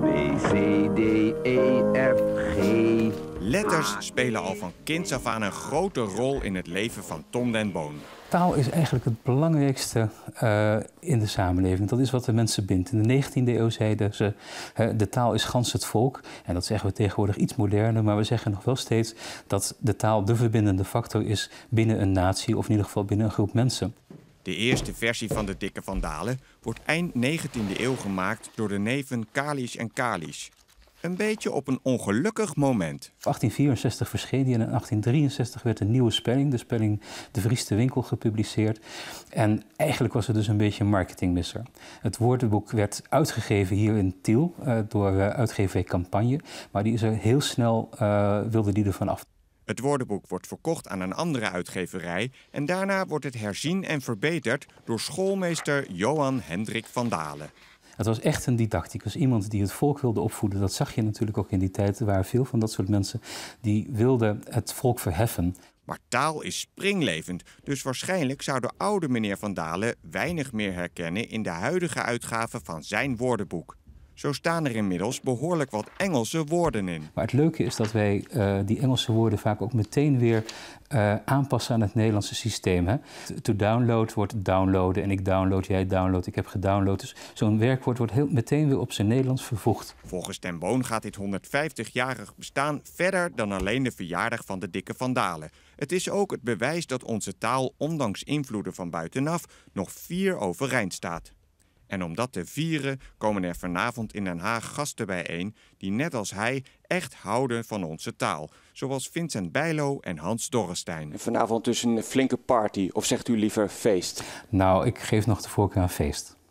B, C, D, E, F, G. Letters spelen al van kinds af aan een grote rol in het leven van Tom den Boon. Taal is eigenlijk het belangrijkste eh, in de samenleving. Dat is wat de mensen bindt. In de 19e eeuw zeiden ze, de taal is gans het volk. En dat zeggen we tegenwoordig iets moderner, maar we zeggen nog wel steeds dat de taal de verbindende factor is binnen een natie of in ieder geval binnen een groep mensen. De eerste versie van de Dikke Vandalen wordt eind 19e eeuw gemaakt door de neven Kalisch en Kalisch. Een beetje op een ongelukkig moment. 1864 verscheen die en in 1863 werd een nieuwe spelling, de spelling De Vrieste Winkel, gepubliceerd. En eigenlijk was het dus een beetje een marketingmisser. Het woordenboek werd uitgegeven hier in Tiel eh, door uh, uitgeverij Campagne, maar die is er heel snel, uh, wilde die ervan af. Het woordenboek wordt verkocht aan een andere uitgeverij en daarna wordt het herzien en verbeterd door schoolmeester Johan Hendrik van Dalen. Het was echt een didacticus, iemand die het volk wilde opvoeden. Dat zag je natuurlijk ook in die tijd. Er waren veel van dat soort mensen die wilden het volk verheffen. Maar taal is springlevend, dus waarschijnlijk zou de oude meneer Van Dalen weinig meer herkennen in de huidige uitgave van zijn woordenboek. Zo staan er inmiddels behoorlijk wat Engelse woorden in. Maar het leuke is dat wij eh, die Engelse woorden vaak ook meteen weer eh, aanpassen aan het Nederlandse systeem. Hè? To download wordt downloaden en ik download, jij download, ik heb gedownload. Dus zo'n werkwoord wordt heel, meteen weer op zijn Nederlands vervoegd. Volgens Ten Boon gaat dit 150-jarig bestaan verder dan alleen de verjaardag van de dikke Vandalen. Het is ook het bewijs dat onze taal, ondanks invloeden van buitenaf, nog vier overeind staat. En om dat te vieren komen er vanavond in Den Haag gasten bijeen die net als hij echt houden van onze taal. Zoals Vincent Bijlo en Hans Dorrestein. Vanavond dus een flinke party, of zegt u liever feest? Nou, ik geef nog de voorkeur aan feest.